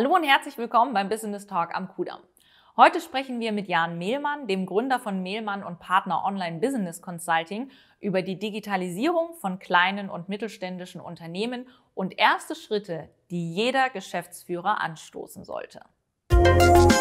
Hallo und herzlich willkommen beim Business Talk am Kudamm. Heute sprechen wir mit Jan Mehlmann, dem Gründer von Mehlmann und Partner Online Business Consulting, über die Digitalisierung von kleinen und mittelständischen Unternehmen und erste Schritte, die jeder Geschäftsführer anstoßen sollte. Musik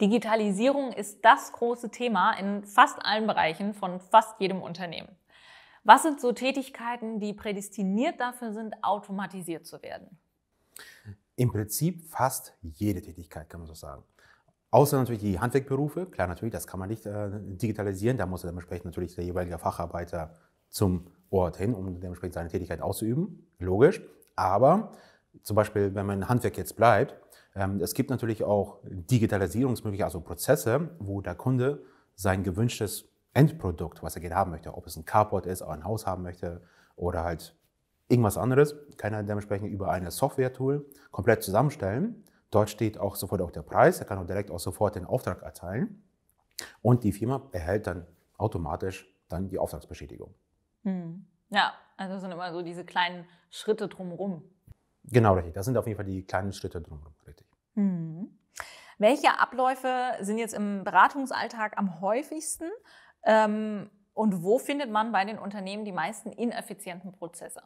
Digitalisierung ist das große Thema in fast allen Bereichen von fast jedem Unternehmen. Was sind so Tätigkeiten, die prädestiniert dafür sind, automatisiert zu werden? Im Prinzip fast jede Tätigkeit, kann man so sagen. Außer natürlich die Handwerkberufe. Klar, natürlich, das kann man nicht äh, digitalisieren. Da muss dementsprechend natürlich der jeweilige Facharbeiter zum Ort hin, um dementsprechend seine Tätigkeit auszuüben. Logisch. Aber zum Beispiel, wenn man im Handwerk jetzt bleibt, ähm, es gibt natürlich auch Digitalisierungsmöglichkeiten, also Prozesse, wo der Kunde sein gewünschtes Endprodukt, was er gerne haben möchte, ob es ein Carport ist, ein Haus haben möchte oder halt irgendwas anderes, kann er dementsprechend über ein Software-Tool komplett zusammenstellen. Dort steht auch sofort auch der Preis, er kann auch direkt auch sofort den Auftrag erteilen und die Firma erhält dann automatisch dann die Auftragsbestätigung. Hm. Ja, also sind immer so diese kleinen Schritte drumherum. Genau, richtig. Das sind auf jeden Fall die kleinen Schritte drumherum, richtig. Mhm. Welche Abläufe sind jetzt im Beratungsalltag am häufigsten ähm, und wo findet man bei den Unternehmen die meisten ineffizienten Prozesse?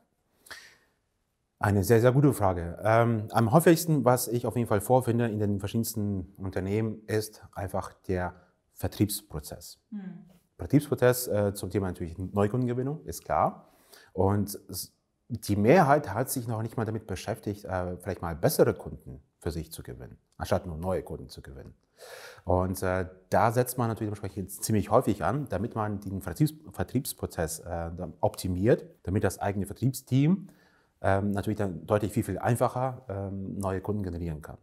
Eine sehr, sehr gute Frage. Ähm, am häufigsten, was ich auf jeden Fall vorfinde in den verschiedensten Unternehmen, ist einfach der Vertriebsprozess. Mhm. Vertriebsprozess äh, zum Thema natürlich Neukundengewinnung, ist klar. Und die Mehrheit hat sich noch nicht mal damit beschäftigt, äh, vielleicht mal bessere Kunden für sich zu gewinnen, anstatt nur neue Kunden zu gewinnen. Und äh, da setzt man natürlich entsprechend ziemlich häufig an, damit man den Vertriebs Vertriebsprozess äh, optimiert, damit das eigene Vertriebsteam ähm, natürlich dann deutlich viel, viel einfacher ähm, neue Kunden generieren kann.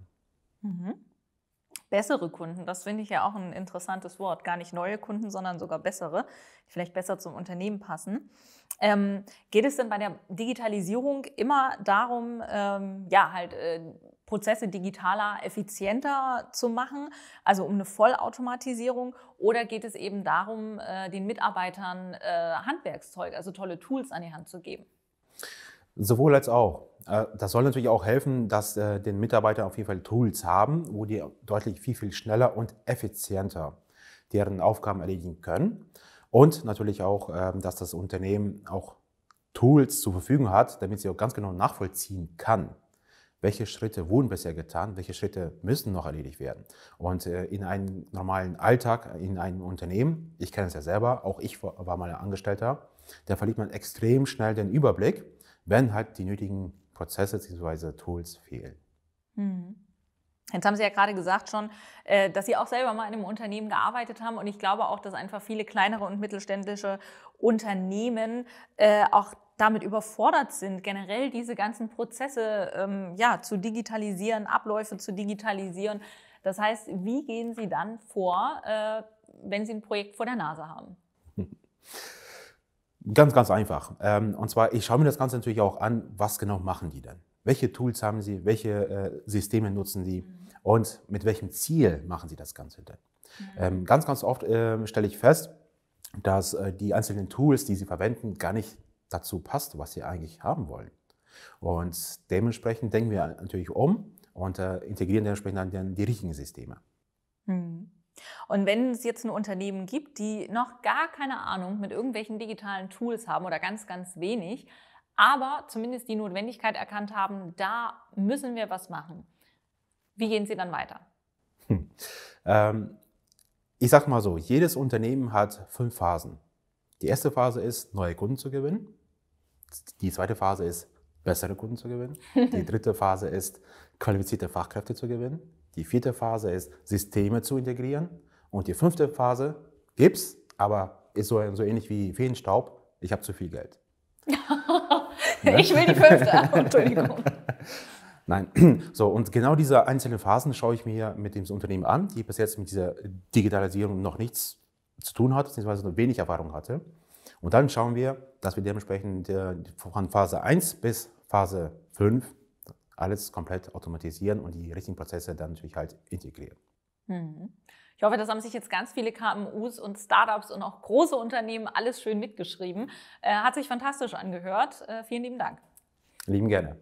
Mhm bessere Kunden, das finde ich ja auch ein interessantes Wort, gar nicht neue Kunden, sondern sogar bessere, die vielleicht besser zum Unternehmen passen. Ähm, geht es denn bei der Digitalisierung immer darum, ähm, ja, halt äh, Prozesse digitaler, effizienter zu machen, also um eine Vollautomatisierung? Oder geht es eben darum, äh, den Mitarbeitern äh, Handwerkszeug, also tolle Tools an die Hand zu geben? Sowohl als auch. Äh, das soll natürlich auch helfen, dass äh, den Mitarbeitern auf jeden Fall Tools haben, wo die deutlich viel, viel schneller und effizienter deren Aufgaben erledigen können. Und natürlich auch, ähm, dass das Unternehmen auch Tools zur Verfügung hat, damit sie auch ganz genau nachvollziehen kann, welche Schritte wurden bisher getan, welche Schritte müssen noch erledigt werden. Und äh, in einem normalen Alltag, in einem Unternehmen, ich kenne es ja selber, auch ich war mal Angestellter, da verliert man extrem schnell den Überblick, wenn halt die nötigen Prozesse bzw. Tools fehlen. Mhm. Jetzt haben Sie ja gerade gesagt schon, äh, dass Sie auch selber mal in einem Unternehmen gearbeitet haben. Und ich glaube auch, dass einfach viele kleinere und mittelständische Unternehmen äh, auch damit überfordert sind, generell diese ganzen Prozesse ähm, ja, zu digitalisieren, Abläufe zu digitalisieren. Das heißt, wie gehen Sie dann vor, äh, wenn Sie ein Projekt vor der Nase haben? Ganz, ganz einfach. Ähm, und zwar, ich schaue mir das Ganze natürlich auch an, was genau machen die denn? Welche Tools haben sie? Welche äh, Systeme nutzen sie? Mhm. Und mit welchem Ziel machen sie das Ganze denn? Mhm. Ähm, ganz, ganz oft ähm, stelle ich fest, dass äh, die einzelnen Tools, die sie verwenden, gar nicht dazu passt, was sie eigentlich haben wollen. Und dementsprechend denken wir natürlich um und äh, integrieren dementsprechend dann die richtigen Systeme. Mhm. Und wenn es jetzt ein Unternehmen gibt, die noch gar keine Ahnung mit irgendwelchen digitalen Tools haben oder ganz, ganz wenig, aber zumindest die Notwendigkeit erkannt haben, da müssen wir was machen. Wie gehen Sie dann weiter? Hm. Ähm, ich sage mal so, jedes Unternehmen hat fünf Phasen. Die erste Phase ist, neue Kunden zu gewinnen. Die zweite Phase ist, bessere Kunden zu gewinnen. Die dritte Phase ist, qualifizierte Fachkräfte zu gewinnen. Die vierte Phase ist, Systeme zu integrieren. Und die fünfte Phase gibt es, aber ist so, so ähnlich wie Feenstaub. Ich habe zu viel Geld. ich will die fünfte. Entschuldigung. Nein, so und genau diese einzelnen Phasen schaue ich mir mit dem Unternehmen an, die bis jetzt mit dieser Digitalisierung noch nichts zu tun hat, beziehungsweise nur wenig Erfahrung hatte. Und dann schauen wir, dass wir dementsprechend äh, von Phase 1 bis Phase 5 alles komplett automatisieren und die richtigen Prozesse dann natürlich halt integrieren. Mhm. Ich hoffe, das haben sich jetzt ganz viele KMUs und Startups und auch große Unternehmen alles schön mitgeschrieben. Äh, hat sich fantastisch angehört. Äh, vielen lieben Dank. Lieben gerne.